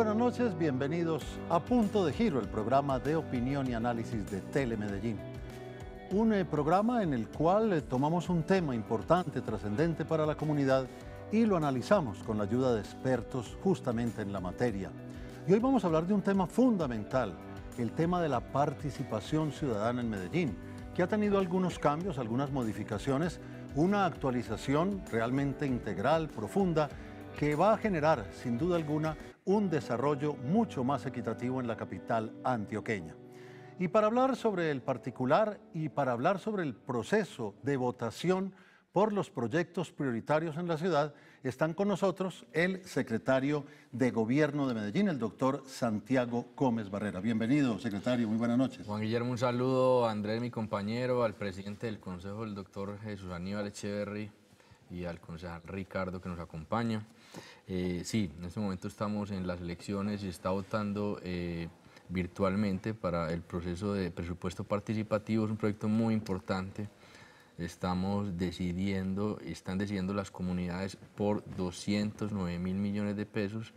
buenas noches, bienvenidos a Punto de Giro, el programa de opinión y análisis de Telemedellín. Un eh, programa en el cual eh, tomamos un tema importante, trascendente para la comunidad y lo analizamos con la ayuda de expertos justamente en la materia. Y hoy vamos a hablar de un tema fundamental, el tema de la participación ciudadana en Medellín, que ha tenido algunos cambios, algunas modificaciones, una actualización realmente integral, profunda, que va a generar sin duda alguna un desarrollo mucho más equitativo en la capital antioqueña. Y para hablar sobre el particular y para hablar sobre el proceso de votación por los proyectos prioritarios en la ciudad, están con nosotros el secretario de Gobierno de Medellín, el doctor Santiago Gómez Barrera. Bienvenido, secretario, muy buenas noches. Juan Guillermo, un saludo a Andrés, mi compañero, al presidente del Consejo, el doctor Jesús Aníbal Echeverry, y al concejal Ricardo que nos acompaña. Eh, sí, en este momento estamos en las elecciones y está votando eh, virtualmente para el proceso de presupuesto participativo. Es un proyecto muy importante. Estamos decidiendo, están decidiendo las comunidades por 209 mil millones de pesos.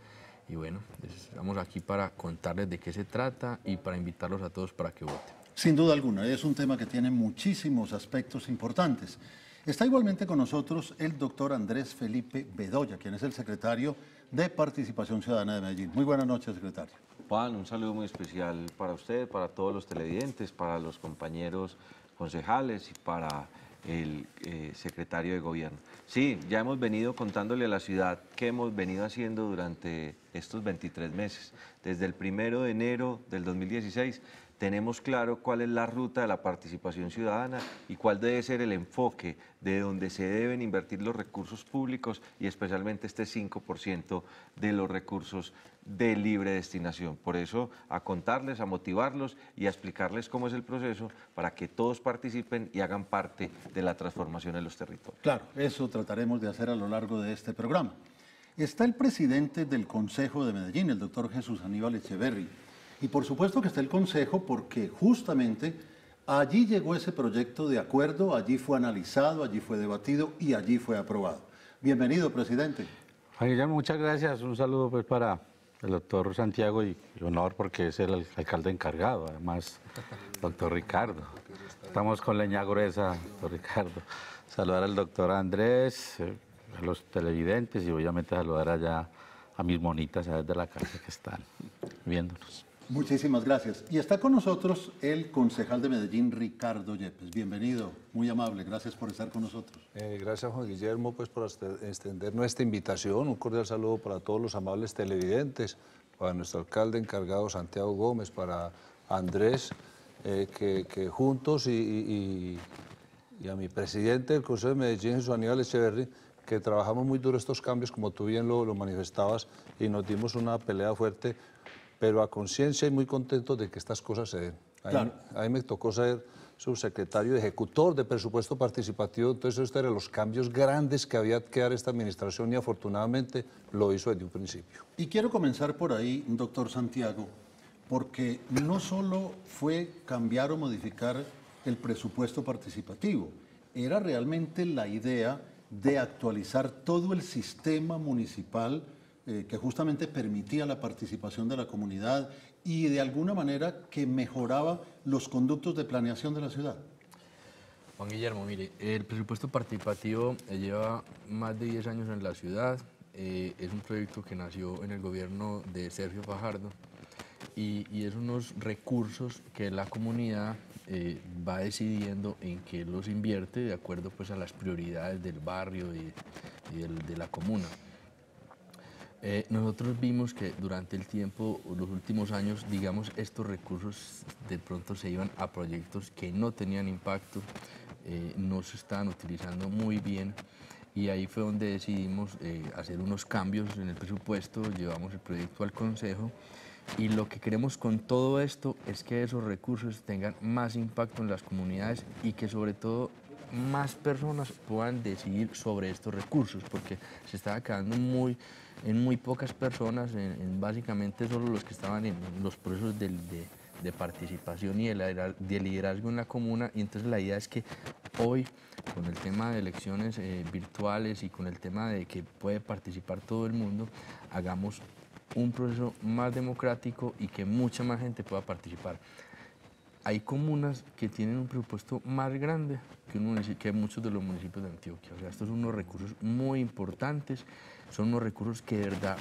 Y bueno, estamos aquí para contarles de qué se trata y para invitarlos a todos para que voten. Sin duda alguna, es un tema que tiene muchísimos aspectos importantes. Está igualmente con nosotros el doctor Andrés Felipe Bedoya, quien es el secretario de Participación Ciudadana de Medellín. Muy buenas noches, secretario. Juan, un saludo muy especial para usted, para todos los televidentes, para los compañeros concejales y para el eh, secretario de gobierno. Sí, ya hemos venido contándole a la ciudad qué hemos venido haciendo durante estos 23 meses. Desde el primero de enero del 2016 tenemos claro cuál es la ruta de la participación ciudadana y cuál debe ser el enfoque de donde se deben invertir los recursos públicos y especialmente este 5% de los recursos de libre destinación. Por eso, a contarles, a motivarlos y a explicarles cómo es el proceso para que todos participen y hagan parte de la transformación en los territorios. Claro, eso trataremos de hacer a lo largo de este programa. Está el presidente del Consejo de Medellín, el doctor Jesús Aníbal Echeverri. Y por supuesto que está el Consejo porque justamente allí llegó ese proyecto de acuerdo, allí fue analizado, allí fue debatido y allí fue aprobado. Bienvenido, presidente. muchas gracias. Un saludo pues, para el doctor Santiago y, honor porque es el alcalde encargado, además, doctor Ricardo. Estamos con leña gruesa, doctor Ricardo. Saludar al doctor Andrés, eh, a los televidentes y obviamente saludar allá a mis monitas, desde de la casa que están viéndonos. Muchísimas gracias. Y está con nosotros el concejal de Medellín, Ricardo Yepes. Bienvenido, muy amable, gracias por estar con nosotros. Eh, gracias, Juan Guillermo, pues por extender nuestra invitación. Un cordial saludo para todos los amables televidentes, para nuestro alcalde encargado Santiago Gómez, para Andrés, eh, que, juntos y, a mi presidente del Consejo de Medellín, Jesús Aníbal Echeverri, que trabajamos muy duro estos cambios, como tú bien lo, lo manifestabas, y nos dimos una pelea fuerte pero a conciencia y muy contento de que estas cosas se den. A, mí, me tocó ser subsecretario ejecutor de presupuesto participativo, entonces estos eran los cambios grandes que había que dar esta administración y afortunadamente lo hizo desde un principio. Y quiero comenzar por ahí, doctor Santiago, porque no solo fue cambiar o modificar el presupuesto participativo, era realmente la idea de actualizar todo el sistema municipal eh, que justamente permitía la participación de la comunidad y de alguna manera que mejoraba los conductos de planeación de la ciudad. Juan Guillermo, mire, el presupuesto participativo eh, lleva más de 10 años en la ciudad, eh, es un proyecto que nació en el gobierno de Sergio Fajardo y, es unos recursos que la comunidad va decidiendo en qué los invierte de acuerdo pues, a las prioridades del barrio y, de la comuna. Eh, nosotros vimos que durante el tiempo, los últimos años, digamos, estos recursos de pronto se iban a proyectos que no tenían impacto, eh, no se estaban utilizando muy bien y ahí fue donde decidimos eh, hacer unos cambios en el presupuesto, llevamos el proyecto al Consejo y lo que queremos con todo esto es que esos recursos tengan más impacto en las comunidades y que sobre todo más personas puedan decidir sobre estos recursos, porque se estaba quedando muy en muy pocas personas, en, básicamente solo los que estaban en los procesos de, participación y de, de, liderazgo en la comuna. Y entonces la idea es que hoy, con el tema de elecciones eh, virtuales y con el tema de que puede participar todo el mundo, hagamos un proceso más democrático y que mucha más gente pueda participar. Hay comunas que tienen un presupuesto más grande que, que muchos de los municipios de Antioquia. O sea, estos son unos recursos muy importantes son unos recursos que de verdad,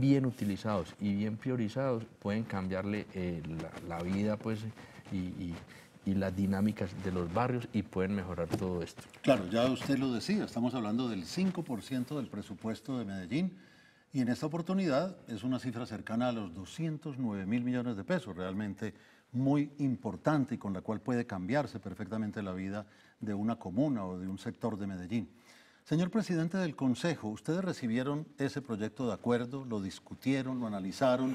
bien utilizados y bien priorizados, pueden cambiarle eh, la, vida pues, y, y las dinámicas de los barrios y pueden mejorar todo esto. Claro, ya usted lo decía, estamos hablando del 5% del presupuesto de Medellín y en esta oportunidad es una cifra cercana a los 209 mil millones de pesos, realmente muy importante y con la cual puede cambiarse perfectamente la vida de una comuna o de un sector de Medellín. Señor presidente del Consejo, ustedes recibieron ese proyecto de acuerdo, lo discutieron, lo analizaron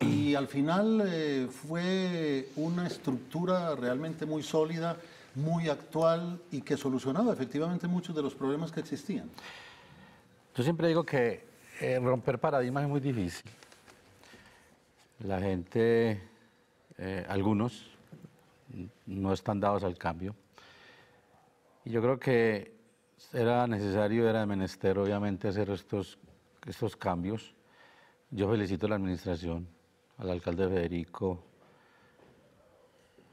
y al final eh, fue una estructura realmente muy sólida, muy actual y que solucionaba efectivamente muchos de los problemas que existían. Yo siempre digo que eh, romper paradigmas es muy difícil. La gente, eh, algunos, no están dados al cambio. Y yo creo que era necesario, era de menester, obviamente, hacer estos, estos cambios. Yo felicito a la administración, al alcalde Federico,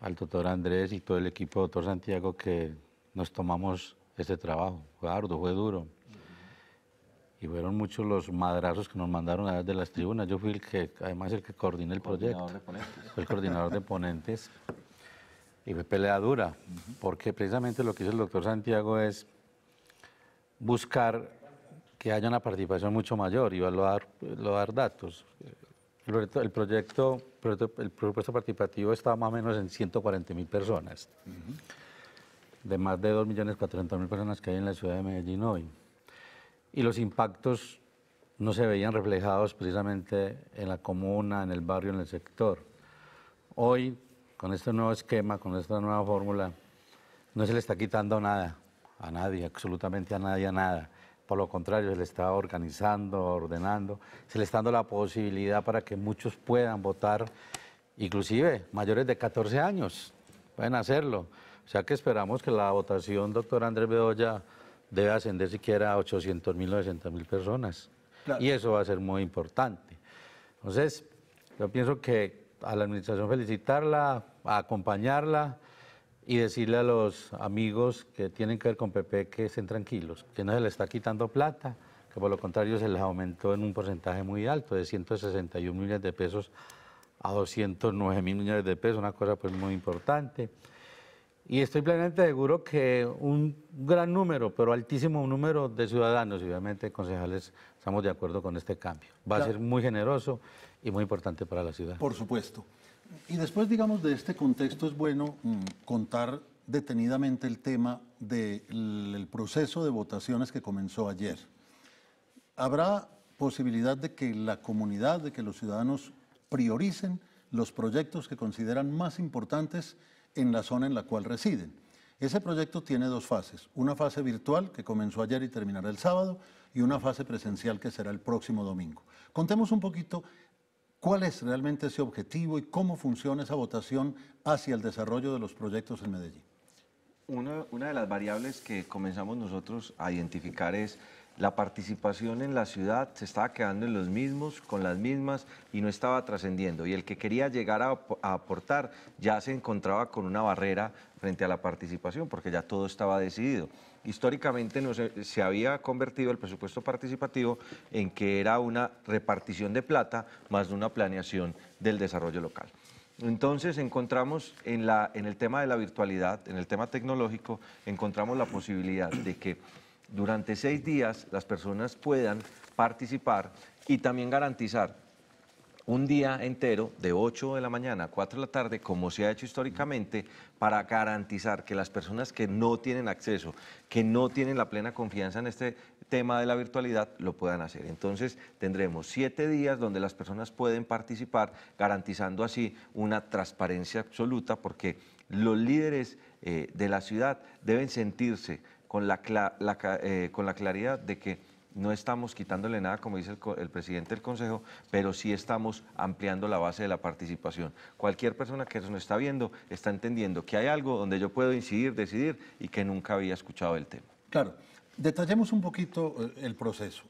al doctor Andrés y todo el equipo, doctor Santiago, que nos tomamos este trabajo. Fue arduo, fue duro. Y fueron muchos los madrazos que nos mandaron a desde las tribunas. Yo fui el que, además, el que coordiné el proyecto. Fue el coordinador de ponentes. Y fue pelea dura, porque precisamente lo que hizo el doctor Santiago es buscar que haya una participación mucho mayor y valorar, datos. El proyecto, el proyecto participativo ESTABA más o menos en 140 mil personas, de más de 2.400.000 personas que hay en la ciudad de Medellín hoy. Y los impactos no se veían reflejados precisamente en la comuna, en el barrio, en el sector. Hoy, con este nuevo esquema, con esta nueva fórmula, no se le está quitando nada a nadie, absolutamente a nadie, a nada. Por lo contrario, se le está organizando, ordenando, se le está dando la posibilidad para que muchos puedan votar, inclusive mayores de 14 años, pueden hacerlo. O sea que esperamos que la votación, doctor Andrés Bedoya, debe ascender siquiera a 800 mil, 900 mil personas. Y eso va a ser muy importante. Entonces, yo pienso que a la administración felicitarla, acompañarla y decirle a los amigos que tienen que ver con PP que estén tranquilos, que no se les está quitando plata, que por lo contrario se les aumentó en un porcentaje muy alto, de 161 millones de pesos a 209 mil millones de pesos, una cosa pues muy importante. Y estoy plenamente seguro que un gran número, pero altísimo número de ciudadanos y obviamente concejales estamos de acuerdo con este cambio. Va a ser muy generoso y muy importante para la ciudad. Por supuesto. Y después, digamos, de este contexto es bueno mm, contar detenidamente el tema del proceso de votaciones que comenzó ayer. Habrá posibilidad de que la comunidad, de que los ciudadanos prioricen los proyectos que consideran más importantes en la zona en la cual residen. Ese proyecto tiene dos fases, una fase virtual que comenzó ayer y terminará el sábado y una fase presencial que será el próximo domingo. Contemos un poquito ¿Cuál es realmente ese objetivo y cómo funciona esa votación hacia el desarrollo de los proyectos en Medellín? Una, de las variables que comenzamos nosotros a identificar es la participación en la ciudad se estaba quedando en los mismos, con las mismas y no estaba trascendiendo. Y el que quería llegar a, aportar ya se encontraba con una barrera frente a la participación, porque ya todo estaba decidido. Históricamente no se, había convertido el presupuesto participativo en que era una repartición de plata más de una planeación del desarrollo local. Entonces encontramos en, la, en el tema de la virtualidad, en el tema tecnológico, encontramos la posibilidad de que durante seis días las personas puedan participar y también garantizar un día entero de 8 de la mañana a 4 de la tarde, como se ha hecho históricamente, para garantizar que las personas que no tienen acceso, que no tienen la plena confianza en este tema de la virtualidad, lo puedan hacer. Entonces tendremos siete días donde las personas pueden participar, garantizando así una transparencia absoluta, porque los líderes eh, de la ciudad deben sentirse con la, eh, con la claridad de que no estamos quitándole nada, como dice el, el, presidente del Consejo, pero sí estamos ampliando la base de la participación. Cualquier persona que nos está viendo está entendiendo que hay algo donde yo puedo incidir, decidir y que nunca había escuchado el tema. Claro, detallemos un poquito eh, el proceso.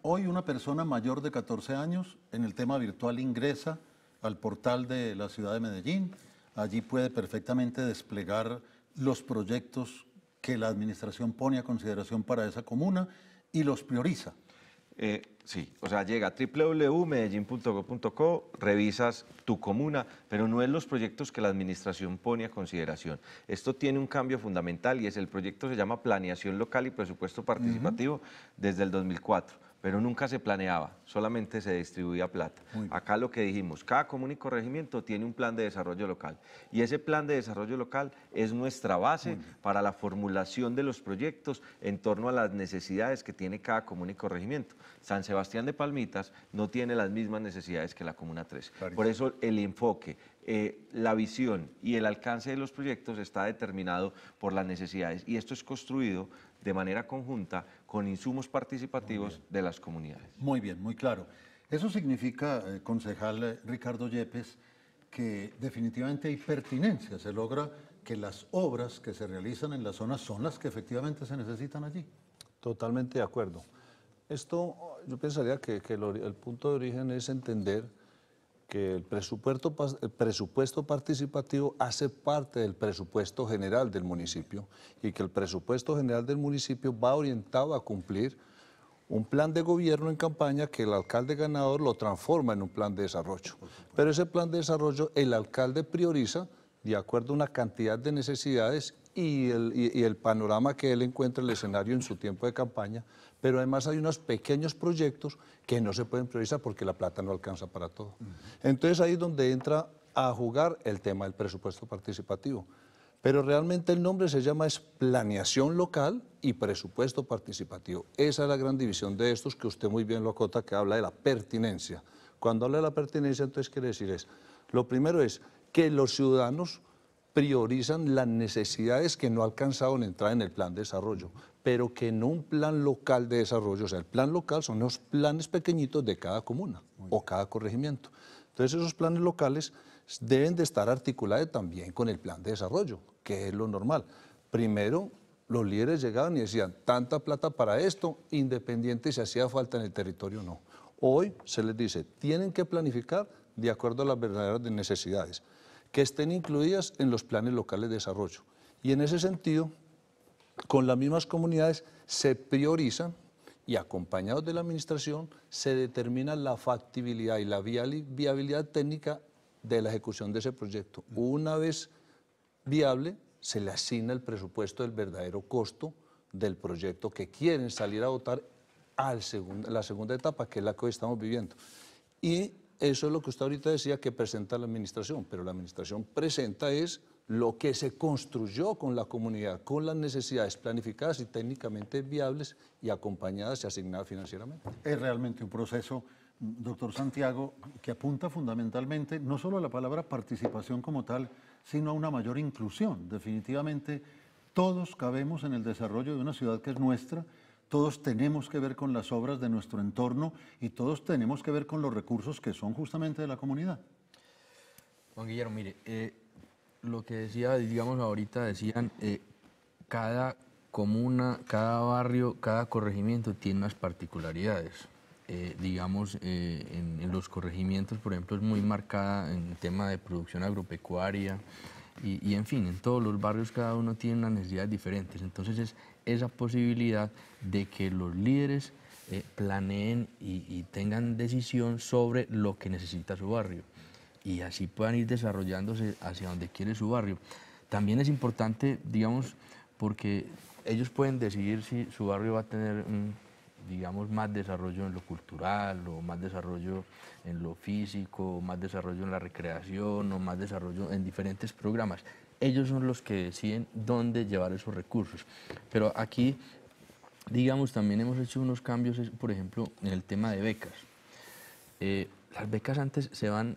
Hoy una persona mayor de 14 años en el tema virtual ingresa al portal de la ciudad de Medellín. Allí puede perfectamente desplegar los proyectos que la administración pone a consideración para esa comuna y los prioriza. Eh, sí, o sea, llega a www.medellin.gov.co, revisas tu comuna, pero no es los proyectos que la administración pone a consideración. Esto tiene un cambio fundamental y es el proyecto se llama Planeación Local y Presupuesto Participativo desde el 2004 pero nunca se planeaba, solamente se distribuía plata. Acá lo que dijimos, cada común y corregimiento tiene un plan de desarrollo local y ese plan de desarrollo local es nuestra base para la formulación de los proyectos en torno a las necesidades que tiene cada común y corregimiento. San Sebastián de Palmitas no tiene las mismas necesidades que la Comuna 3. Por eso el enfoque, eh, la visión y el alcance de los proyectos está determinado por las necesidades y esto es construido de manera conjunta con insumos participativos de las comunidades. Muy bien, muy claro. Eso significa, eh, concejal eh, Ricardo Yepes, que definitivamente hay pertinencia, se logra que las obras que se realizan en la zona son las que efectivamente se necesitan allí. Totalmente de acuerdo. Esto yo pensaría que, el punto de origen es entender que el presupuesto, presupuesto participativo hace parte del presupuesto general del municipio y que el presupuesto general del municipio va orientado a cumplir un plan de gobierno en campaña que el alcalde ganador lo transforma en un plan de desarrollo. Pero ese plan de desarrollo el alcalde prioriza de acuerdo a una cantidad de necesidades y el, y el panorama que él encuentra, el escenario en su tiempo de campaña, pero además hay unos pequeños proyectos que no se pueden priorizar porque la plata no alcanza para todo. Entonces ahí es donde entra a jugar el tema del presupuesto participativo. Pero realmente el nombre se llama es planeación local y presupuesto participativo. Esa es la gran división de estos que usted muy bien lo acota, que habla de la pertinencia. Cuando habla de la pertinencia, entonces quiere decir es, lo primero es que los ciudadanos priorizan las necesidades que no alcanzaron a entrar en el plan de desarrollo pero que en un plan local de desarrollo, o sea, el plan local son los planes pequeñitos de cada comuna o cada corregimiento. Entonces esos planes locales deben de estar articulados también con el plan de desarrollo, que es lo normal. Primero, los líderes llegaban y decían, tanta plata para esto, independiente si hacía falta en el territorio o no. Hoy se les dice, tienen que planificar de acuerdo a las verdaderas necesidades, que estén incluidas en los planes locales de desarrollo. Y en ese sentido, con las mismas comunidades se priorizan y acompañados de la administración se determina la factibilidad y la viabilidad técnica de la ejecución de ese proyecto. Una vez viable, se le asigna el presupuesto del verdadero costo del proyecto que quieren salir a votar a la segunda etapa, que es la que hoy estamos viviendo. Y eso es lo que usted ahorita decía que presenta la administración, pero la administración presenta es lo que se construyó con la comunidad, con las necesidades planificadas y técnicamente viables y acompañadas y asignadas financieramente. Es realmente un proceso, doctor Santiago, que apunta fundamentalmente no solo a la palabra participación como tal, sino a una mayor inclusión. Definitivamente todos cabemos en el desarrollo de una ciudad que es nuestra, todos tenemos que ver con las obras de nuestro entorno y todos tenemos que ver con los recursos que son justamente de la comunidad. Juan Guillermo, mire, eh, lo que decía, digamos ahorita, decían, eh, cada comuna, cada barrio, cada corregimiento tiene unas particularidades. Eh, digamos, eh, en, los corregimientos, por ejemplo, es muy marcada en el tema de producción agropecuaria y, en fin, en todos los barrios cada uno tiene unas necesidades diferentes. Entonces es esa posibilidad de que los líderes planeen y, tengan decisión sobre lo que necesita su barrio y así puedan ir desarrollándose hacia donde quiere su barrio. También es importante, digamos, porque ellos pueden decidir si su barrio va a tener, digamos, más desarrollo en lo cultural, o más desarrollo en lo físico, o más desarrollo en la recreación, o más desarrollo en diferentes programas. Ellos son los que deciden dónde llevar esos recursos. Pero aquí, digamos, también hemos hecho unos cambios, por ejemplo, en el tema de becas. Eh, las becas antes se van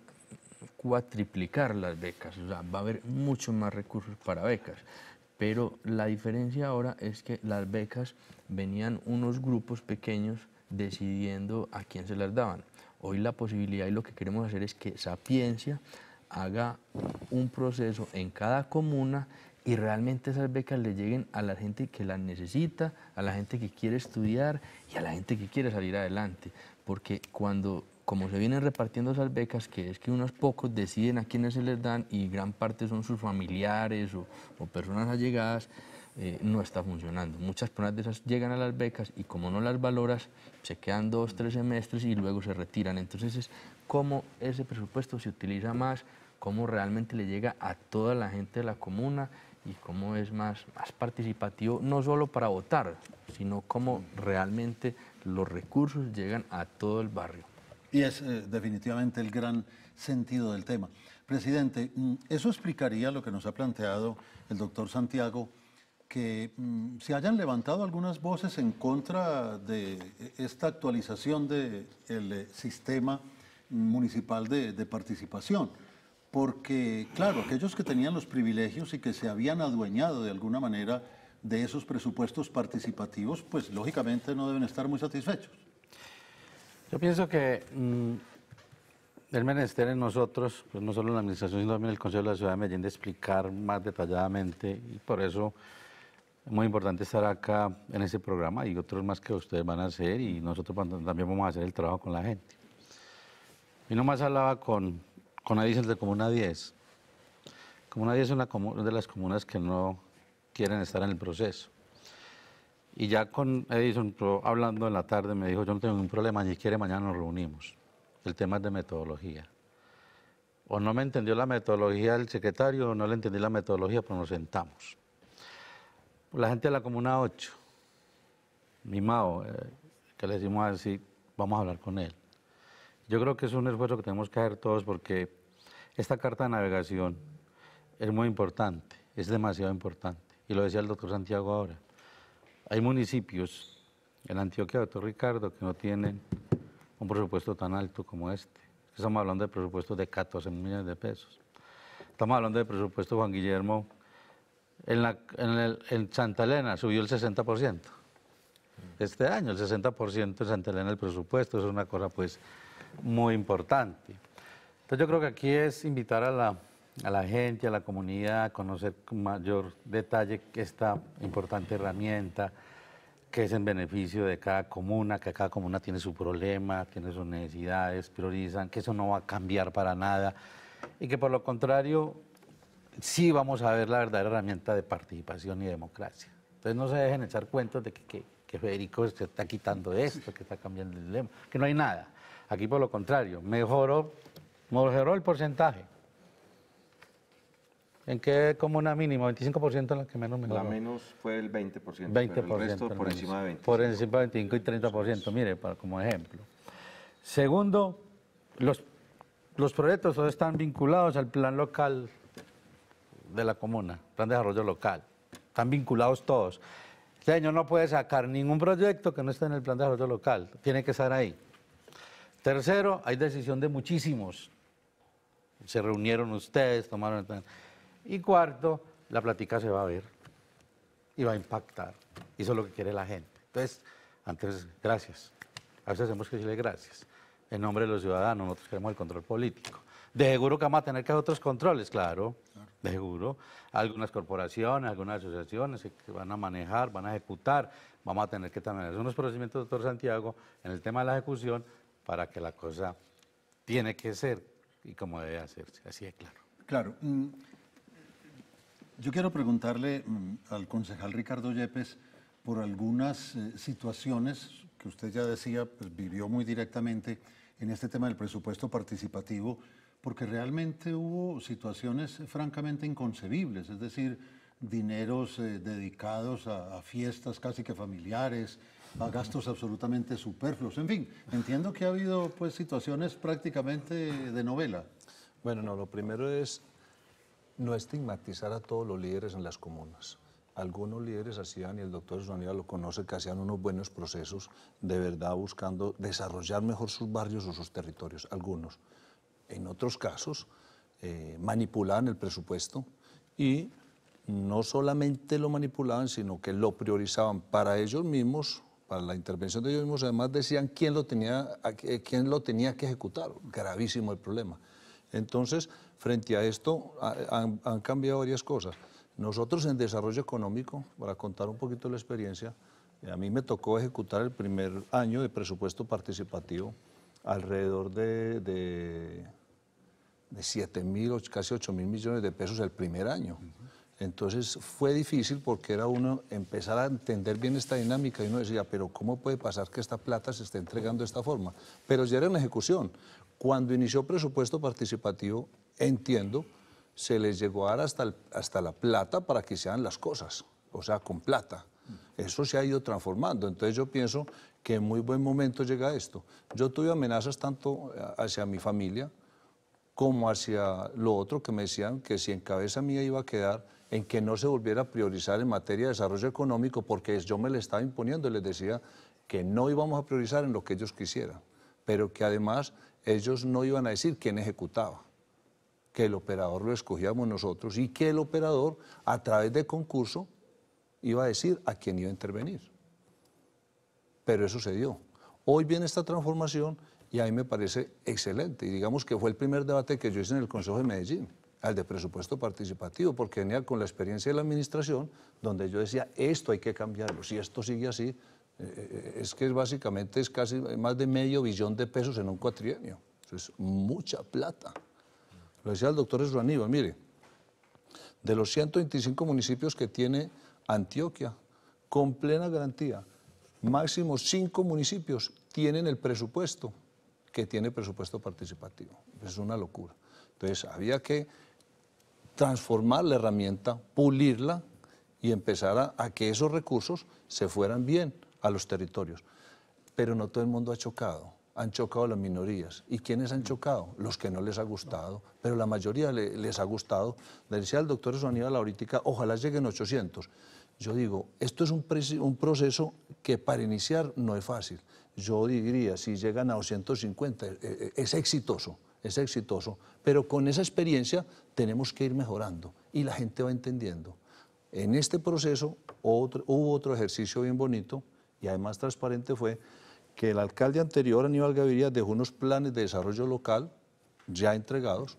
a triplicar las becas, o sea, va a haber mucho más recursos para becas. Pero la diferencia ahora es que las becas venían unos grupos pequeños decidiendo a quién se las daban. Hoy la posibilidad y lo que queremos hacer es que Sapiencia haga un proceso en cada comuna y realmente esas becas le lleguen a la gente que las necesita, a la gente que quiere estudiar y a la gente que quiere salir adelante. Porque cuando como se vienen repartiendo esas becas, que es que unos pocos deciden a quiénes se les dan y gran parte son sus familiares o, personas allegadas, eh, no está funcionando. Muchas personas de esas llegan a las becas y como no las valoras, se quedan dos, tres semestres y luego se retiran. Entonces es cómo ese presupuesto se utiliza más, cómo realmente le llega a toda la gente de la comuna y cómo es más, más participativo, no solo para votar, sino cómo realmente los recursos llegan a todo el barrio. Y es eh, definitivamente el gran sentido del tema. Presidente, mm, eso explicaría lo que nos ha planteado el doctor Santiago, que mm, se hayan levantado algunas voces en contra de eh, esta actualización del eh, sistema municipal de participación porque, claro, aquellos que tenían los privilegios y que se habían adueñado de alguna manera de esos presupuestos participativos, pues lógicamente no deben estar muy satisfechos. Yo pienso que mm, el menester en nosotros, pues no solo en la Administración, sino también en el Consejo de la Ciudad de Medellín, de explicar más detalladamente y por eso es muy importante estar acá en este programa y otros más que ustedes van a hacer y nosotros también vamos a hacer el trabajo con la gente. Y nomás hablaba con, con de Comuna 10. Comuna 10 es una, de las comunas que no quieren estar en el proceso. Y ya con Edison, hablando en la tarde, me dijo, yo no tengo ningún problema, ni quiere mañana nos reunimos. El tema es de metodología. O no me entendió la metodología del secretario, o no le entendí la metodología, pero pues nos sentamos. La gente de la Comuna 8, mi Mao, eh, que le decimos así, vamos a hablar con él. Yo creo que es un esfuerzo que tenemos que hacer todos porque esta carta de navegación es muy importante, es demasiado importante. Y lo decía el doctor Santiago ahora. Hay municipios en Antioquia, doctor Ricardo, que no tienen un presupuesto tan alto como este. Estamos hablando de presupuestos de 14 millones de pesos. Estamos hablando de presupuesto, Juan Guillermo, en, la, en Santa Elena subió el 60% este año, el 60% en Santa Elena el presupuesto, es una cosa pues muy importante. Entonces yo creo que aquí es invitar a la a la gente, a la comunidad, conocer con mayor detalle esta importante herramienta que es en beneficio de cada comuna, que cada comuna tiene su problema, tiene sus necesidades, priorizan, que eso no va a cambiar para nada y que por lo contrario sí vamos a ver la verdadera herramienta de participación y democracia. Entonces no se dejen echar cuentos de que, que, Federico se está quitando esto, que está cambiando el lema, que no hay nada. Aquí por lo contrario, mejoró, mejoró el porcentaje ¿En qué comuna mínima? 25% en la que menos mejoró. La menos fue el 20%. Pero el resto por encima de 20%. Por encima de 25 y 30%, mire, para, como ejemplo. Segundo, los, los proyectos están vinculados al plan local de la comuna, plan de desarrollo local. Están vinculados todos. Este año no puede sacar ningún proyecto que no esté en el plan de desarrollo local. Tiene que estar ahí. Tercero, hay decisión de muchísimos. Se reunieron ustedes, tomaron... Y cuarto, la plática se va a ver y va a impactar. eso es lo que quiere la gente. Entonces, antes, gracias. A veces hacemos que decirle gracias. En nombre de los ciudadanos, nosotros queremos el control político. De seguro que vamos a tener que hacer otros controles, claro, De seguro. Algunas corporaciones, algunas asociaciones que van a manejar, van a ejecutar. Vamos a tener que también hacer unos procedimientos, doctor Santiago, en el tema de la ejecución para que la cosa tiene que ser y como debe hacerse. Así es claro. Claro. Mm, yo quiero preguntarle mm, al concejal Ricardo Yepes por algunas eh, situaciones que usted ya decía, pues, vivió muy directamente en este tema del presupuesto participativo, porque realmente hubo situaciones francamente inconcebibles, es decir, dineros eh, dedicados a, a, fiestas casi que familiares, a gastos absolutamente superfluos. En fin, entiendo que ha habido pues situaciones prácticamente de novela. Bueno, no, lo primero es no estigmatizar a todos los líderes en las comunas. Algunos líderes hacían, y el doctor Zúñiga lo conoce, que hacían unos buenos procesos de verdad buscando desarrollar mejor sus barrios o sus territorios, algunos. En otros casos, eh, manipulaban el presupuesto y no solamente lo manipulaban, sino que lo priorizaban para ellos mismos, para la intervención de ellos mismos, además decían quién lo tenía, quién lo tenía que ejecutar. Gravísimo el problema. Entonces, frente a esto han, cambiado varias cosas. Nosotros en desarrollo económico, para contar un poquito la experiencia, eh, a mí me tocó ejecutar el primer año de presupuesto participativo alrededor de, de, de 7 mil, casi 8 mil millones de pesos el primer año. Entonces fue difícil porque era uno empezar a entender bien esta dinámica y uno decía, pero ¿cómo puede pasar que esta plata se esté entregando de esta forma? Pero ya era en ejecución. Cuando inició presupuesto participativo, entiendo, se les llegó a dar hasta, hasta la plata para que se las cosas, o sea, con plata. Eso se ha ido transformando, entonces yo pienso que en muy buen momento llega esto. Yo tuve amenazas tanto eh, hacia mi familia como hacia lo otro que me decían que si en cabeza mía iba a quedar en que no se volviera a priorizar en materia de desarrollo económico, porque yo me lo estaba imponiendo y les decía que no íbamos a priorizar en lo que ellos quisieran, pero que además ellos no iban a decir quién ejecutaba que el operador lo escogíamos nosotros y que el operador, a través de concurso, iba a decir a quién iba a intervenir. Pero eso se dio. Hoy viene esta transformación y a mí me parece excelente. Y digamos que fue el primer debate que yo hice en el Consejo de Medellín, al de presupuesto participativo, porque venía con la experiencia de la administración, donde yo decía, esto hay que cambiarlo, si esto sigue así, eh, eh, es que básicamente es casi más de medio billón de pesos en un cuatrienio. es mucha plata lo decía el doctor Esruaníbal, mire, de los 125 municipios que tiene Antioquia, con plena garantía, máximo cinco municipios tienen el presupuesto que tiene presupuesto participativo. Es una locura. Entonces había que transformar la herramienta, pulirla y empezar a, que esos recursos se fueran bien a los territorios. Pero no todo el mundo ha chocado han chocado las minorías. ¿Y quiénes han chocado? Los que no les ha gustado, pero la mayoría les ha gustado. Le decía al doctor sonido Laurítica, ojalá lleguen 800. Yo digo, esto es un, un proceso que para iniciar no es fácil. Yo diría, si llegan a 250, eh, eh, es exitoso, es exitoso, pero con esa experiencia tenemos que ir mejorando y la gente va entendiendo. En este proceso otro, hubo otro ejercicio bien bonito y además transparente fue que el alcalde anterior, Aníbal Gaviria, dejó unos planes de desarrollo local ya entregados,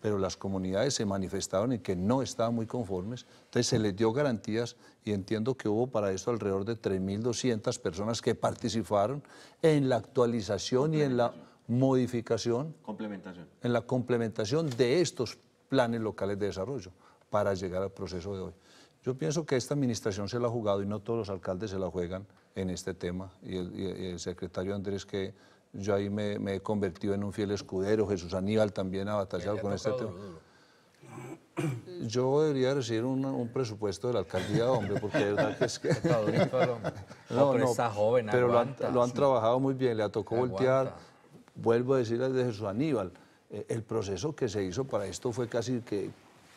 pero las comunidades se manifestaron en que no estaban muy conformes, entonces se les dio garantías y entiendo que hubo para esto alrededor de 3.200 personas que participaron en la actualización y en la modificación, complementación. en la complementación de estos planes locales de desarrollo para llegar al proceso de hoy. Yo pienso que esta administración se la ha jugado y no todos los alcaldes se la juegan en este tema. Y el, secretario Andrés, que yo ahí me, he convertido en un fiel escudero, Jesús Aníbal también ha batallado con este tema. Yo debería recibir un, presupuesto de la alcaldía, hombre, porque es que... no, joven, pero lo han, trabajado muy bien, le ha tocó voltear. Vuelvo a decirles de Jesús Aníbal, eh, el proceso que se hizo para esto fue casi que,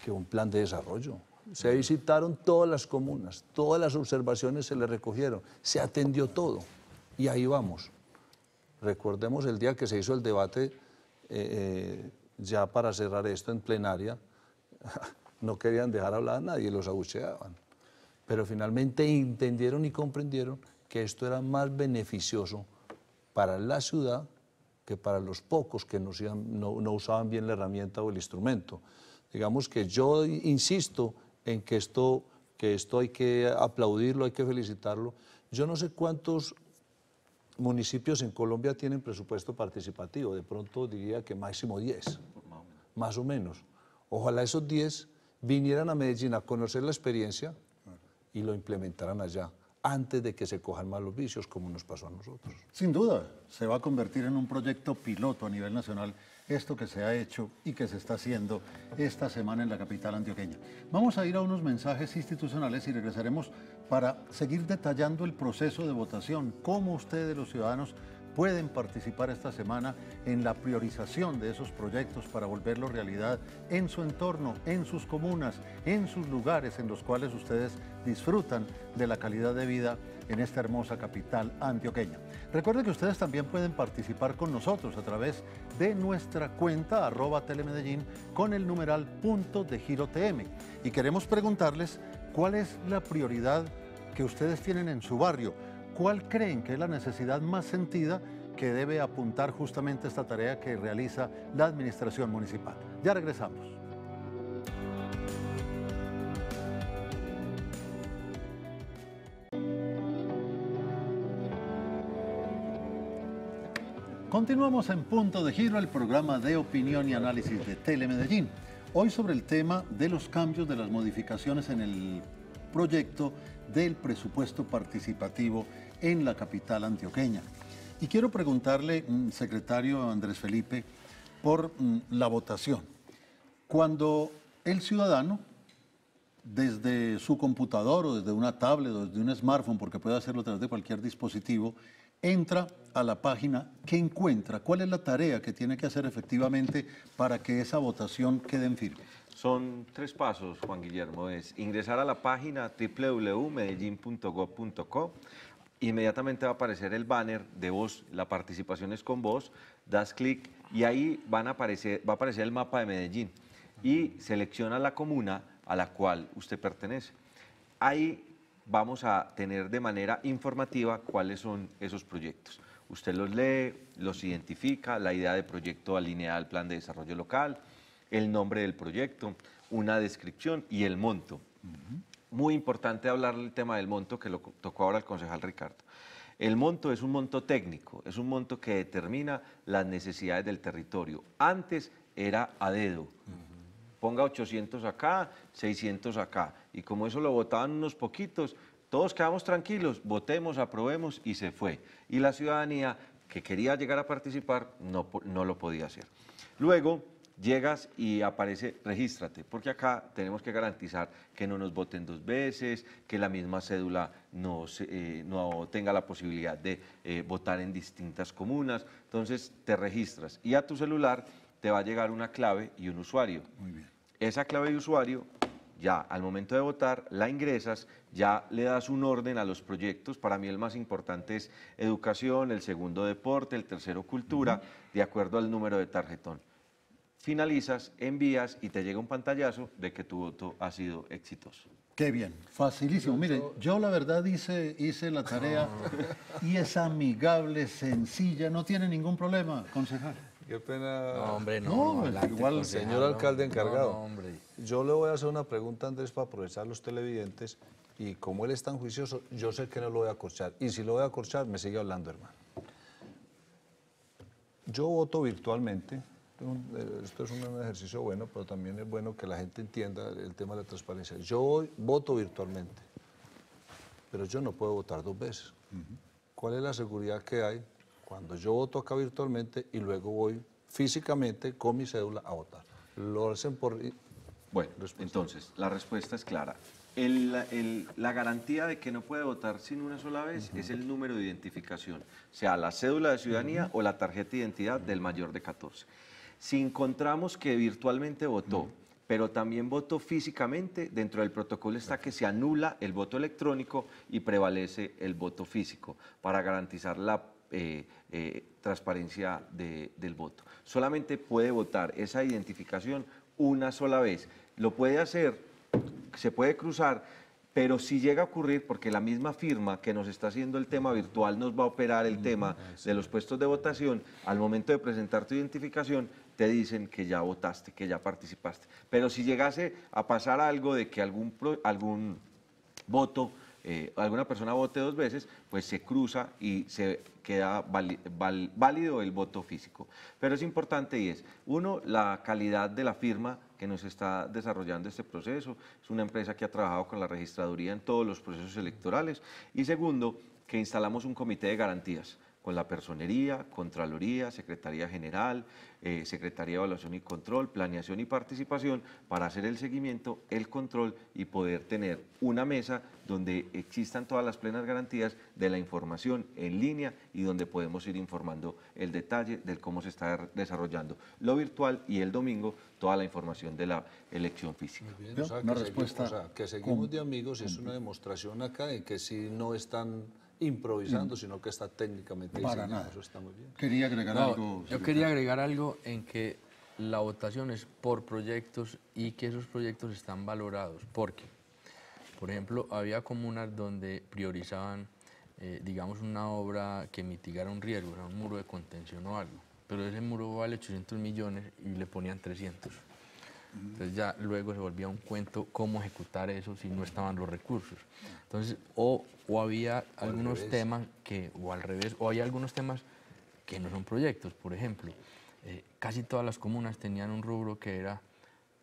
que un plan de desarrollo. Se visitaron todas las comunas, todas las observaciones se le recogieron, se atendió todo y ahí vamos. Recordemos el día que se hizo el debate, eh, eh, ya para cerrar esto en plenaria, no querían dejar hablar a nadie, los abucheaban. Pero finalmente entendieron y comprendieron que esto era más beneficioso para la ciudad que para los pocos que no, no usaban bien la herramienta o el instrumento. Digamos que yo insisto en que esto, que esto hay que aplaudirlo, hay que felicitarlo. Yo no sé cuántos municipios en Colombia tienen presupuesto participativo, de pronto diría que máximo 10, más o menos. Ojalá esos 10 vinieran a Medellín a conocer la experiencia y lo implementaran allá antes de que se cojan malos los vicios, como nos pasó a nosotros. Sin duda, se va a convertir en un proyecto piloto a nivel nacional esto que se ha hecho y que se está haciendo esta semana en la capital antioqueña. Vamos a ir a unos mensajes institucionales y regresaremos para seguir detallando el proceso de votación, cómo ustedes los ciudadanos pueden participar esta semana en la priorización de esos proyectos para volverlos realidad en su entorno, en sus comunas, en sus lugares en los cuales ustedes disfrutan de la calidad de vida en esta hermosa capital antioqueña. Recuerden que ustedes también pueden participar con nosotros a través de nuestra cuenta arroba telemedellín con el numeral punto de giro TM y queremos preguntarles cuál es la prioridad que ustedes tienen en su barrio ¿Cuál creen que es la necesidad más sentida que debe apuntar justamente esta tarea que realiza la Administración Municipal? Ya regresamos. Continuamos en Punto de Giro, el programa de opinión y análisis de Telemedellín. Hoy sobre el tema de los cambios de las modificaciones en el proyecto del presupuesto participativo en la capital antioqueña. Y quiero preguntarle, mm, secretario Andrés Felipe, por mm, la votación. Cuando el ciudadano, desde su computador o desde una tablet o desde un smartphone, porque puede hacerlo a través de cualquier dispositivo, entra a la página, ¿qué encuentra? ¿Cuál es la tarea que tiene que hacer efectivamente para que esa votación quede en firme? Son tres pasos, Juan Guillermo. Es ingresar a la página www.medellin.gov.co, inmediatamente va a aparecer el banner de voz la participación es con vos, das clic y ahí van a aparecer, va a aparecer el mapa de Medellín y selecciona la comuna a la cual usted pertenece. Ahí vamos a tener de manera informativa cuáles son esos proyectos. Usted los lee, los identifica, la idea de proyecto alineada al plan de desarrollo local, el nombre del proyecto, una descripción y el monto muy importante hablar del tema del monto que lo tocó ahora el concejal Ricardo. El monto es un monto técnico, es un monto que determina las necesidades del territorio. Antes era a dedo. Ponga 800 acá, 600 acá. Y como eso lo votaban unos poquitos, todos quedamos tranquilos, votemos, aprobemos y se fue. Y la ciudadanía que quería llegar a participar no, no lo podía hacer. Luego, llegas y aparece, regístrate, porque acá tenemos que garantizar que no nos voten dos veces, que la misma cédula no eh, no tenga la posibilidad de eh, votar en distintas comunas. Entonces te registras y a tu celular te va a llegar una clave y un usuario. Muy bien. Esa clave y usuario ya al momento de votar la ingresas, ya le das un orden a los proyectos. Para mí el más importante es educación, el segundo deporte, el tercero cultura, de acuerdo al número de tarjetón finalizas, envías y te llega un pantallazo de que tu voto ha sido exitoso. Qué bien, facilísimo. Mire, yo la verdad hice, hice la tarea y es amigable, sencilla, no tiene ningún problema, concejal. Qué pena. No, hombre, no. Igual el señor alcalde encargado. Yo le voy a hacer una pregunta, Andrés, para aprovechar los televidentes. Y como él es tan juicioso, yo sé que no lo voy a corchar. Y si lo voy a corchar, me sigue hablando, hermano. Yo voto virtualmente eh, esto es un ejercicio bueno, pero también es bueno que la gente entienda el tema de la transparencia. Yo voto virtualmente, pero yo no puedo votar dos veces. ¿Cuál es la seguridad que hay cuando yo voto acá virtualmente y luego voy físicamente con mi cédula a votar? Lo hacen por... Bueno, entonces, la respuesta es clara. la garantía de que no puede votar sin una sola vez es el número de identificación, sea la cédula de ciudadanía o la tarjeta de identidad del mayor de 14. Si encontramos que virtualmente votó, pero también votó físicamente, dentro del protocolo está que se anula el voto electrónico y prevalece el voto físico para garantizar la eh, eh, transparencia del voto. Solamente puede votar esa identificación una sola vez. Lo puede hacer, se puede cruzar, pero si llega a ocurrir, porque la misma firma que nos está haciendo el tema virtual nos va a operar el mm, tema de los puestos de votación, al momento de presentar tu identificación, te dicen que ya votaste, que ya participaste. Pero si llegase a pasar algo de que algún, algún voto, eh, alguna persona vote dos veces, pues se cruza y se queda válido el voto físico. Pero es importante y es, uno, la calidad de la firma que nos está desarrollando este proceso. Es una empresa que ha trabajado con la registraduría en todos los procesos electorales. Y segundo, que instalamos un comité de garantías con la Personería, Contraloría, Secretaría General, eh, Secretaría de Evaluación y Control, Planeación y Participación, para hacer el seguimiento, el control y poder tener una mesa donde existan todas las plenas garantías de la información en línea y donde podemos ir informando el detalle de cómo se está desarrollando lo virtual y el domingo toda la información de la elección física. respuesta. que seguimos de amigos es una demostración acá de que si no están improvisando, sino que está técnicamente Para Nada. Quería Yo quería agregar algo en que la votación es por proyectos y que esos proyectos están valorados. Porque, por ejemplo, había comunas donde priorizaban, eh, digamos, una obra que mitigara un riesgo, era un muro de contención o algo. Pero ese muro vale 800 millones y le ponían 300. Entonces ya luego se volvía un cuento cómo ejecutar eso si no estaban los recursos. Entonces, o, o había algunos temas que, o al revés, o hay algunos temas que no son proyectos. Por ejemplo, eh, casi todas las comunas tenían un rubro que era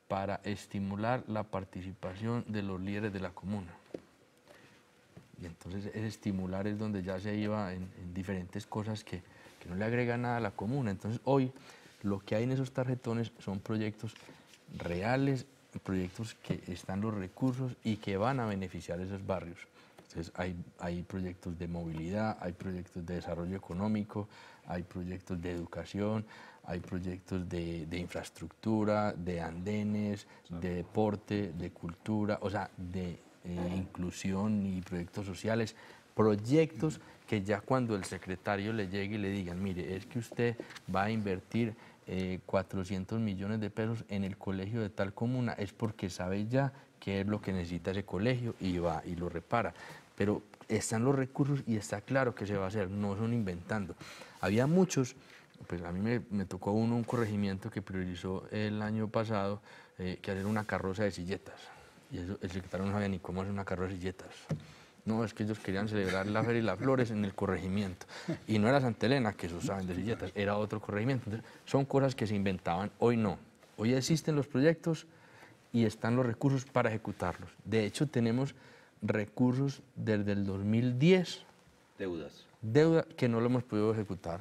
para estimular la participación de los líderes de la comuna. Y entonces ese estimular es donde ya se iba en, diferentes cosas que, que no le agrega nada a la comuna. Entonces hoy lo que hay en esos tarjetones son proyectos reales, proyectos que están los recursos y que van a beneficiar esos barrios. Entonces hay, proyectos de movilidad, hay proyectos de desarrollo económico, hay proyectos de educación, hay proyectos de, infraestructura, de andenes, de deporte, de cultura, o sea, de eh, inclusión y proyectos sociales, proyectos que ya cuando el secretario le llegue y le digan, mire, es que usted va a invertir 400 eh, millones de pesos en el colegio de tal comuna, es porque sabe ya qué es lo que necesita ese colegio y va y lo repara. Pero están los recursos y está claro que se va a hacer, no son inventando. Había muchos, pues a mí me, tocó uno, un corregimiento que priorizó el año pasado, eh, que hacer una carroza de silletas. Y eso, el secretario no sabía ni cómo hacer una carroza de silletas. No, es que ellos querían celebrar la Feria y las Flores en el corregimiento. Y no era Santa Elena que eso saben de silletas, era otro corregimiento. son cosas que se inventaban, hoy no. Hoy existen los proyectos y están los recursos para ejecutarlos. De hecho, tenemos recursos desde el 2010. Deudas. Deuda que no lo hemos podido ejecutar.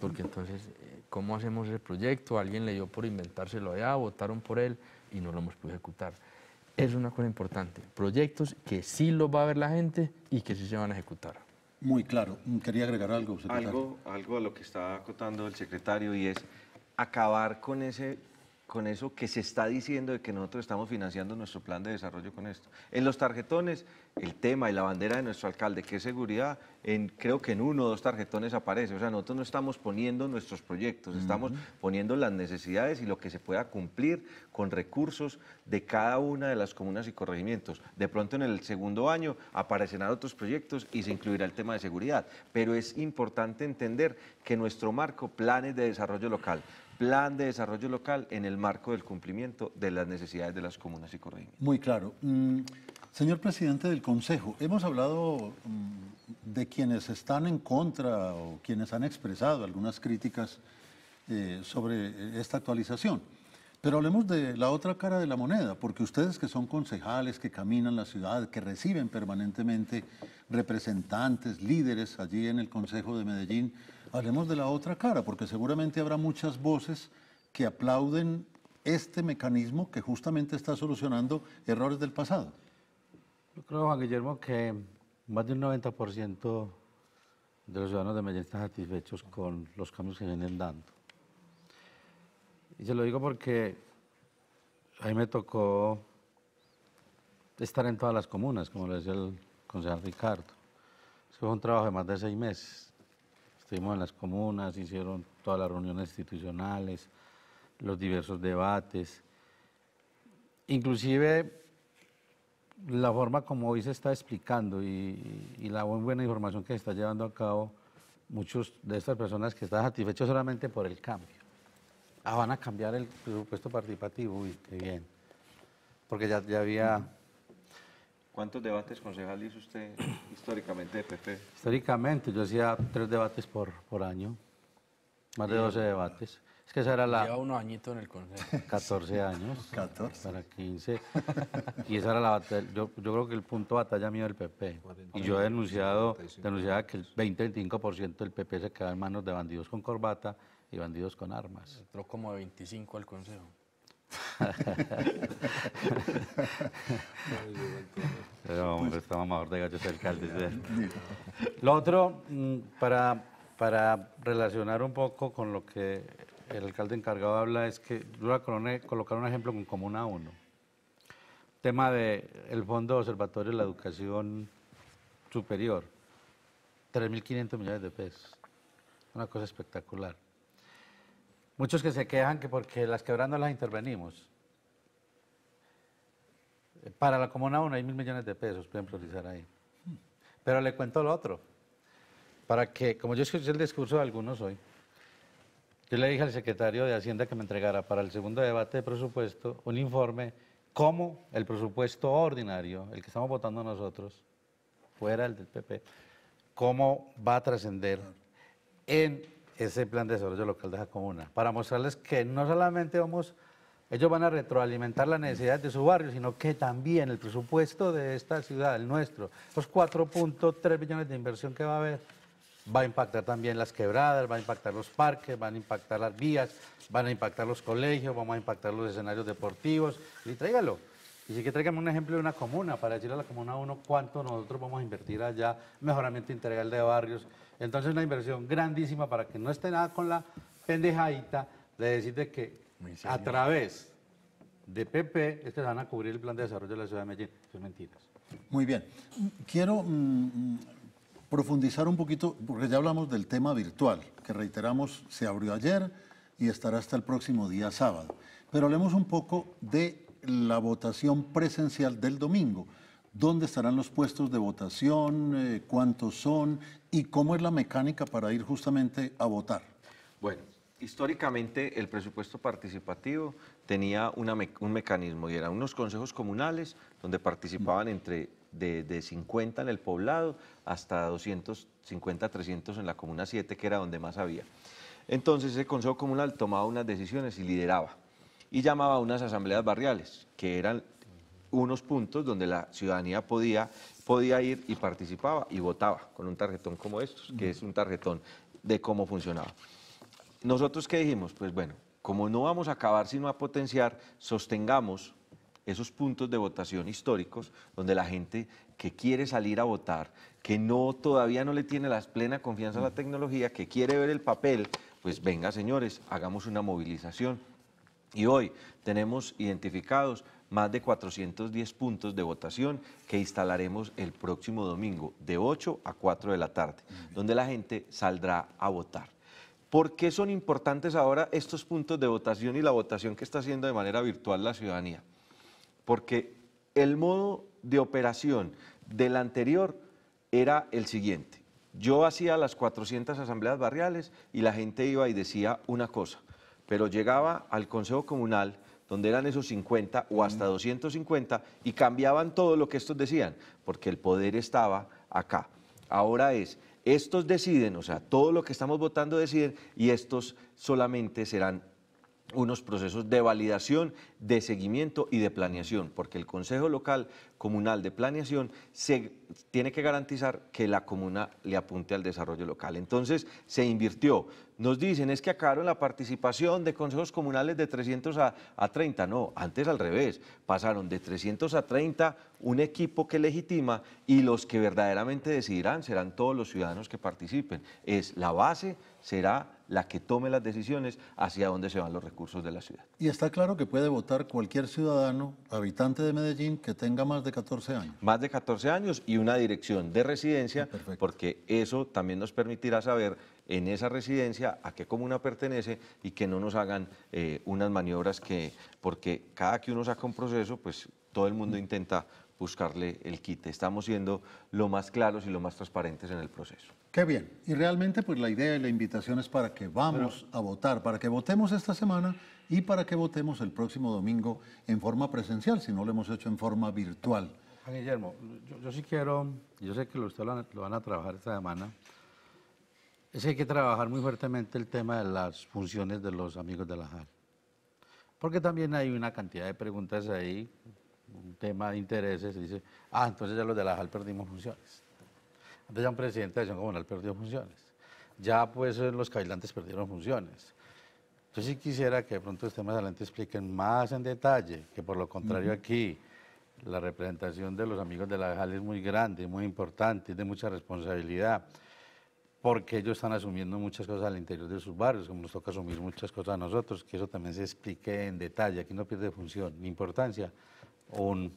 Porque entonces, eh, ¿cómo hacemos el proyecto? Alguien le dio por inventárselo allá, votaron por él y no lo hemos podido ejecutar es una cosa importante. Proyectos que sí los va a ver la gente y que sí se van a ejecutar. Muy claro. Quería agregar algo, Algo, algo a lo que está acotando el secretario y es acabar con ese con eso que se está diciendo de que nosotros estamos financiando nuestro plan de desarrollo con esto. En los tarjetones, el tema y la bandera de nuestro alcalde, que es seguridad, creo que en uno o dos tarjetones aparece. O sea, nosotros no estamos poniendo nuestros proyectos, estamos poniendo las necesidades y lo que se pueda cumplir con recursos de cada una de las comunas y corregimientos. De pronto en el segundo año aparecerán otros proyectos y se incluirá el tema de seguridad. Pero es importante entender que nuestro marco, planes de desarrollo local, plan de desarrollo local en el marco del cumplimiento de las necesidades de las comunas y corregimientos. Muy claro. Mm, señor presidente del Consejo, hemos hablado mm, de quienes están en contra o quienes han expresado algunas críticas eh, sobre esta actualización. Pero hablemos de la otra cara de la moneda, porque ustedes que son concejales, que caminan la ciudad, que reciben permanentemente representantes, líderes allí en el Consejo de Medellín, hablemos de la otra cara, porque seguramente habrá muchas voces que aplauden este mecanismo que justamente está solucionando errores del pasado. Yo creo, Juan Guillermo, que más de un 90% de los ciudadanos de Medellín están satisfechos con los cambios que vienen dando. Y se lo digo porque a mí me tocó estar en todas las comunas, como lo decía el concejal Ricardo. Eso fue un trabajo de más de seis meses. Estuvimos en las comunas, hicieron todas las reuniones institucionales, los diversos debates. Inclusive la forma como hoy se está explicando y, la buena, buena información que se está llevando a cabo muchos de estas personas que están satisfechos solamente por el cambio. Ah, van a cambiar el presupuesto participativo, uy, qué bien. Porque ya, había... ¿Cuántos debates, concejal, hizo usted históricamente de PP? Históricamente, yo hacía tres debates por, por año, más de 12 debates. Es que esa era la... Lleva un añito en el consejo. 14 años. 14. Para 15. Y esa era la batalla. Yo, creo que el punto de batalla mío del PP. y yo he denunciado, que el 20-25% del PP se queda en manos de bandidos con corbata y bandidos con armas. Entró como de 25 al Consejo. Pero hombre, estaba mejor de Lo otro, mm, para, para relacionar un poco con lo que el alcalde encargado habla, es que yo voy a colocar un ejemplo con Comuna 1. Tema del el Fondo Observatorio de la Educación Superior. 3.500 millones de pesos. Una cosa espectacular Muchos que se quejan que porque las quebrando las intervenimos. Para la Comuna 1 hay mil millones de pesos, pueden priorizar ahí. Pero le cuento lo otro, para que, como yo escuché el discurso de algunos hoy, yo le dije al secretario de Hacienda que me entregara para el segundo debate de presupuesto un informe cómo el presupuesto ordinario, el que estamos votando nosotros, fuera el del PP, cómo va a trascender en ese plan de desarrollo local de esa comuna, para mostrarles que no solamente vamos, ellos van a retroalimentar las necesidades de su barrio, sino que también el presupuesto de esta ciudad, el nuestro, los 4.3 millones de inversión que va a haber, va a impactar también las quebradas, va a impactar los parques, van a impactar las vías, van a impactar los colegios, vamos a impactar los escenarios deportivos, y tráigalo. Y sí que tráigame un ejemplo de una comuna, para decirle a la comuna uno cuánto nosotros vamos a invertir allá, mejoramiento integral de barrios, entonces una inversión grandísima para que no esté nada con la pendejadita de decirte que a través de PP es van a cubrir el plan de desarrollo de la ciudad de Medellín. Son mentiras. Muy bien. Quiero mm, mm, profundizar un poquito, porque ya hablamos del tema virtual, que reiteramos se abrió ayer y estará hasta el próximo día sábado. Pero hablemos un poco de la votación presencial del domingo dónde estarán los puestos de votación, eh, cuántos son y cómo es la mecánica para ir justamente a votar. Bueno, históricamente el presupuesto participativo tenía un mecanismo y eran unos consejos comunales donde participaban mm. entre de, de, 50 en el poblado hasta 250, 300 en la Comuna 7, que era donde más había. Entonces ese Consejo Comunal tomaba unas decisiones y lideraba y llamaba a unas asambleas barriales, que eran unos puntos donde la ciudadanía podía, podía ir y participaba y votaba con un tarjetón como estos, que es un tarjetón de cómo funcionaba. Nosotros qué dijimos? Pues bueno, como no vamos a acabar sino a potenciar, sostengamos esos puntos de votación históricos donde la gente que quiere salir a votar, que no todavía no le tiene la plena confianza a la tecnología, que quiere ver el papel, pues venga señores, hagamos una movilización. Y hoy tenemos identificados más de 410 puntos de votación que instalaremos el próximo domingo de 8 a 4 de la tarde, donde la gente saldrá a votar. ¿Por qué son importantes ahora estos puntos de votación y la votación que está haciendo de manera virtual la ciudadanía? Porque el modo de operación del anterior era el siguiente. Yo hacía las 400 asambleas barriales y la gente iba y decía una cosa, pero llegaba al Consejo Comunal donde eran esos 50 o hasta 250 y cambiaban todo lo que estos decían, porque el poder estaba acá. Ahora es, estos deciden, o sea, todo lo que estamos votando deciden y estos solamente serán unos procesos de validación, de seguimiento y de planeación, porque el Consejo Local Comunal de Planeación se tiene que garantizar que la comuna le apunte al desarrollo local. Entonces, se invirtió. Nos dicen, es que acabaron la participación de consejos comunales de 300 a, a 30. No, antes al revés. Pasaron de 300 a 30 un equipo que legitima y los que verdaderamente decidirán serán todos los ciudadanos que participen. Es la base será la que tome las decisiones hacia dónde se van los recursos de la ciudad. Y está claro que puede votar cualquier ciudadano, habitante de Medellín, que tenga más de 14 años. Más de 14 años y una dirección de residencia, porque eso también nos permitirá saber en esa residencia a qué comuna pertenece y que no nos hagan eh, unas maniobras que, porque cada que uno saca un proceso, pues todo el mundo intenta buscarle el quite. Estamos siendo lo más claros y lo más transparentes en el proceso. Qué bien. Y realmente, pues la idea de la invitación es para que vamos a votar, para que votemos esta semana y para que votemos el próximo domingo en forma presencial, si no lo hemos hecho en forma virtual. Juan Guillermo, yo, sí quiero, yo sé que ustedes lo, van a, trabajar esta semana, es que hay que trabajar muy fuertemente el tema de las funciones de los amigos de la JAL. Porque también hay una cantidad de preguntas ahí, un tema de intereses, dice, ah, entonces ya los de la JAL perdimos funciones. Antes ya un presidente de la Asociación Comunal perdió funciones. Ya pues eh, los cabildantes perdieron funciones. Entonces sí quisiera que de pronto este más adelante expliquen más en detalle, que por lo contrario aquí la representación de los amigos de la JAL es muy grande, muy importante, es de mucha responsabilidad, porque ellos están asumiendo muchas cosas al interior de sus barrios, como nos toca asumir muchas cosas a nosotros, que eso también se explique en detalle, aquí no pierde función ni importancia un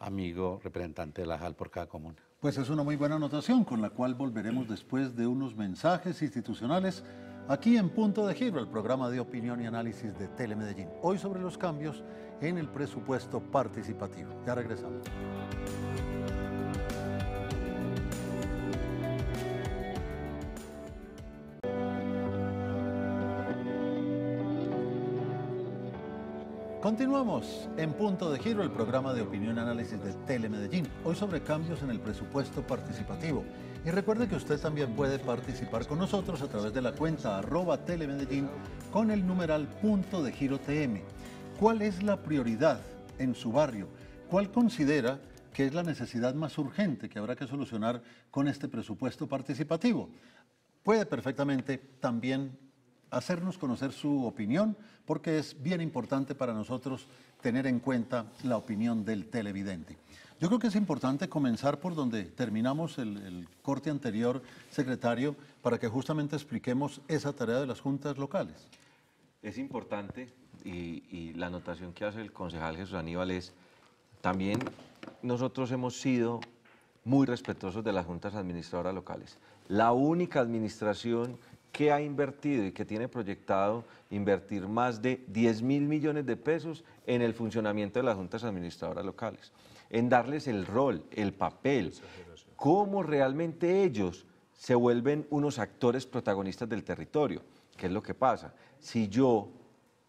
amigo representante de la JAL por cada comuna. Pues es una muy buena anotación con la cual volveremos después de unos mensajes institucionales aquí en Punto de Giro, el programa de opinión y análisis de Telemedellín. Hoy sobre los cambios en el presupuesto participativo. Ya regresamos. Continuamos en Punto de Giro, el programa de opinión y análisis de Telemedellín, hoy sobre cambios en el presupuesto participativo. Y recuerde que usted también puede participar con nosotros a través de la cuenta arroba telemedellín con el numeral punto de giro TM. ¿Cuál es la prioridad en su barrio? ¿Cuál considera que es la necesidad más urgente que habrá que solucionar con este presupuesto participativo? Puede perfectamente también hacernos conocer su opinión, porque es bien importante para nosotros tener en cuenta la opinión del televidente. Yo creo que es importante comenzar por donde terminamos el, corte anterior, secretario, para que justamente expliquemos esa tarea de las juntas locales. Es importante y, la anotación que hace el concejal Jesús Aníbal es, también nosotros hemos sido muy respetuosos de las juntas administradoras locales. La única administración que ha invertido y que tiene proyectado invertir más de 10 mil millones de pesos en el funcionamiento de las juntas administradoras locales, en darles el rol, el papel, cómo realmente ellos se vuelven unos actores protagonistas del territorio. ¿Qué es lo que pasa? Si yo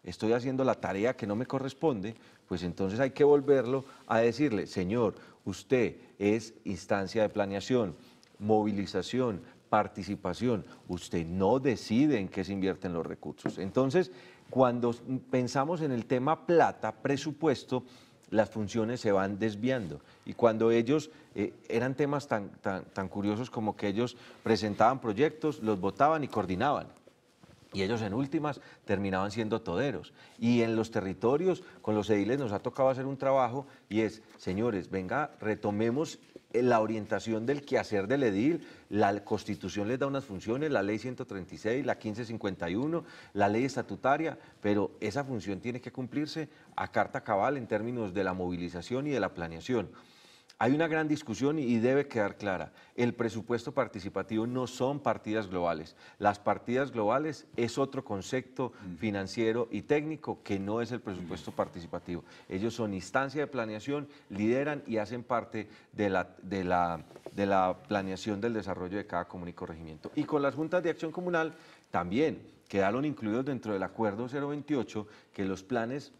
estoy haciendo la tarea que no me corresponde, pues entonces hay que volverlo a decirle, señor, usted es instancia de planeación, movilización, participación. Usted no decide en qué se invierten los recursos. Entonces, cuando pensamos en el tema plata, presupuesto, las funciones se van desviando. Y cuando ellos, eh, eran temas tan, tan, tan curiosos como que ellos presentaban proyectos, los votaban y coordinaban y ellos en últimas terminaban siendo toderos. Y en los territorios, con los ediles, nos ha tocado hacer un trabajo y es, señores, venga, retomemos eh, la orientación del quehacer del edil, la constitución les da unas funciones, la ley 136, la 1551, la ley estatutaria, pero esa función tiene que cumplirse a carta cabal en términos de la movilización y de la planeación. Hay una gran discusión y debe quedar clara. El presupuesto participativo no son partidas globales. Las partidas globales es otro concepto mm. financiero y técnico que no es el presupuesto mm. participativo. Ellos son instancia de planeación, lideran y hacen parte de la, planeación del desarrollo de cada común y corregimiento. Y con las juntas de acción comunal también quedaron incluidos dentro del acuerdo 028 que los planes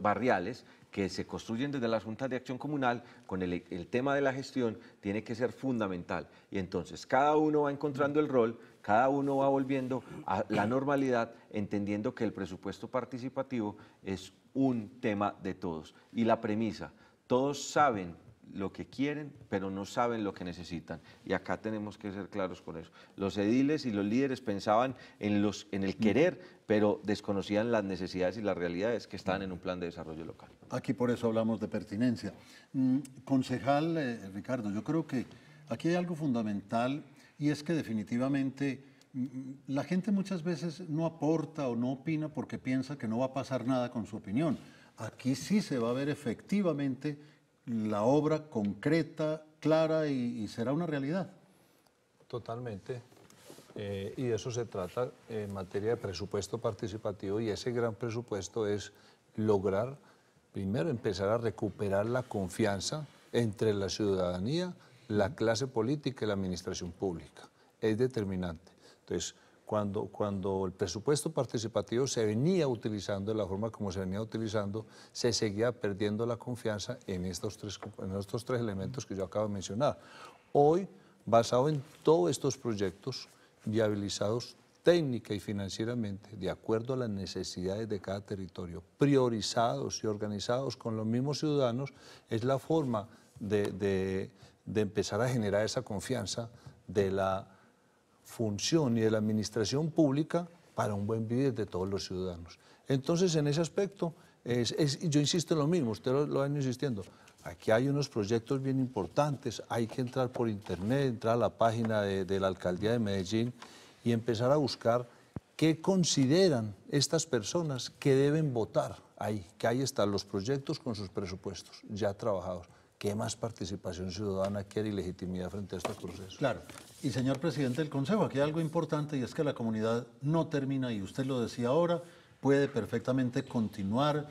barriales que se construyen desde la Junta de acción comunal con el, tema de la gestión tiene que ser fundamental. Y entonces cada uno va encontrando el rol, cada uno va volviendo a la normalidad, entendiendo que el presupuesto participativo es un tema de todos. Y la premisa, todos saben lo que quieren, pero no saben lo que necesitan. Y acá tenemos que ser claros con eso. Los ediles y los líderes pensaban en, en el querer, pero desconocían las necesidades y las realidades que están en un plan de desarrollo local. Aquí por eso hablamos de pertinencia. Mm, concejal eh, Ricardo, yo creo que aquí hay algo fundamental y es que definitivamente mm, mm, la gente muchas veces no aporta o no opina porque piensa que no va a pasar nada con su opinión. Aquí sí se va a ver efectivamente la obra concreta, clara y, será una realidad. Totalmente. Eh, y eso se trata en materia de presupuesto participativo y ese gran presupuesto es lograr primero empezar a recuperar la confianza entre la ciudadanía, la clase política y la administración pública. Es determinante. Entonces, cuando, cuando el presupuesto participativo se venía utilizando de la forma como se venía utilizando, se seguía perdiendo la confianza en estos tres, en estos tres elementos que yo acabo de mencionar. Hoy, basado en todos estos proyectos viabilizados técnica y financieramente, de acuerdo a las necesidades de cada territorio, priorizados y organizados con los mismos ciudadanos, es la forma de, empezar a generar esa confianza de la función y de la administración pública para un buen vivir de todos los ciudadanos. Entonces, en ese aspecto, es, yo insisto en lo mismo, usted lo, lo insistiendo, aquí hay unos proyectos bien importantes, hay que entrar por internet, entrar a la página de, de la Alcaldía de Medellín y empezar a buscar qué consideran estas personas que deben votar ahí, que ahí están los proyectos con sus presupuestos ya trabajados. ¿Qué más participación ciudadana quiere y legitimidad frente a estos procesos? Claro. Y señor presidente del Consejo, aquí hay algo importante y es que la comunidad no termina, y usted lo decía ahora, puede perfectamente continuar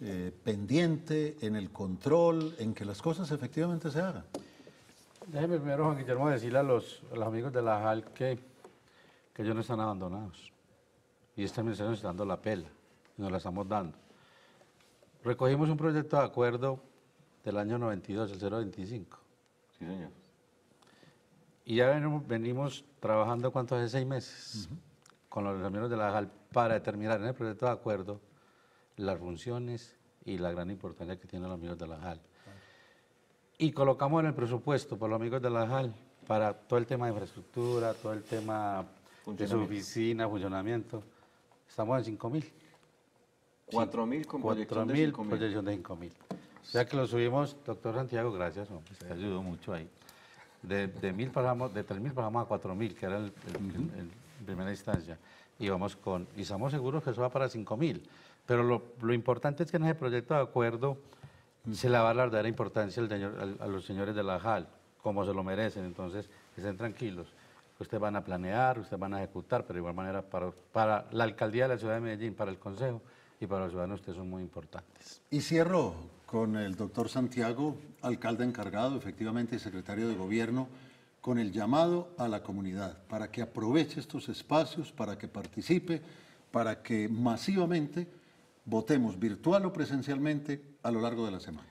eh, pendiente en el control, en que las cosas efectivamente se hagan. Déjeme primero, Juan Guillermo, decirle los, a los amigos de la JAL que que ellos no están abandonados. Y esta administración está dando la pela, y nos la estamos dando. Recogimos un proyecto de acuerdo del año 92, el 025. Sí, señor. Y ya venimos, trabajando, ¿cuántos? Hace seis meses, con los amigos de la JAL para determinar en el proyecto de acuerdo las funciones y la gran importancia que tienen los amigos de la JAL. Y colocamos en el presupuesto por los amigos de la JAL para todo el tema de infraestructura, todo el tema de su oficina, funcionamiento. Estamos en mil cuatro mil con proyección de 5.000. proyección de 5.000. Ya que lo subimos, doctor Santiago, gracias, te ayudó mucho ahí. De, de, mil pasamos, de mil pasamos a mil que era el, primera instancia. Y vamos con, y estamos seguros que eso va para mil Pero lo, importante es que en ese proyecto de acuerdo se le va a la dar importancia al, a los señores de la JAL, como se lo merecen. Entonces, estén tranquilos. Usted van a planear, ustedes van a ejecutar, pero de igual manera para, la alcaldía de la ciudad de Medellín, para el consejo y para los ciudadanos, ustedes son muy importantes. Y cierro con el doctor Santiago, alcalde encargado, efectivamente, secretario de gobierno, con el llamado a la comunidad para que aproveche estos espacios, para que participe, para que masivamente votemos virtual o presencialmente a lo largo de la semana.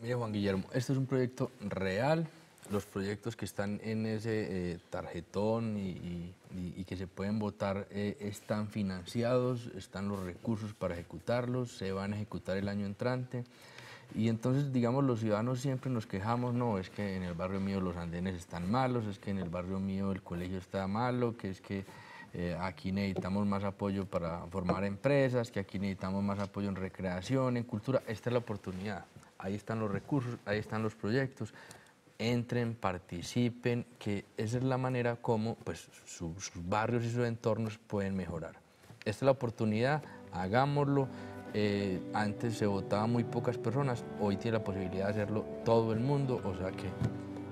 Mire Juan Guillermo, este es un proyecto real, los proyectos que están en ese eh, tarjetón y, que se pueden votar eh, están financiados, están los recursos para ejecutarlos, se van a ejecutar el año entrante. Y entonces, digamos, los ciudadanos siempre nos quejamos, no, es que en el barrio mío los andenes están malos, es que en el barrio mío el colegio está malo, que es que eh, aquí necesitamos más apoyo para formar empresas, que aquí necesitamos más apoyo en recreación, en cultura. Esta es la oportunidad, ahí están los recursos, ahí están los proyectos, entren, participen, que esa es la manera como pues, sus, barrios y sus entornos pueden mejorar. Esta es la oportunidad, hagámoslo. Eh, antes se votaba muy pocas personas, hoy tiene la posibilidad de hacerlo todo el mundo, o sea que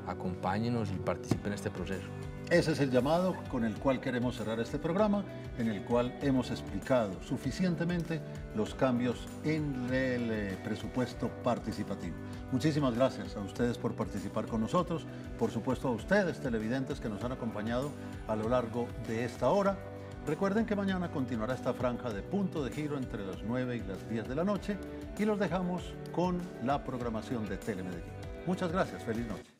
acompáñenos y participen en este proceso. Ese es el llamado con el cual queremos cerrar este programa, en el cual hemos explicado suficientemente los cambios en el eh, presupuesto participativo. Muchísimas gracias a ustedes por participar con nosotros, por supuesto a ustedes televidentes que nos han acompañado a lo largo de esta hora. Recuerden que mañana continuará esta franja de punto de giro entre las 9 y las 10 de la noche y los dejamos con la programación de Telemedellín. Muchas gracias, feliz noche.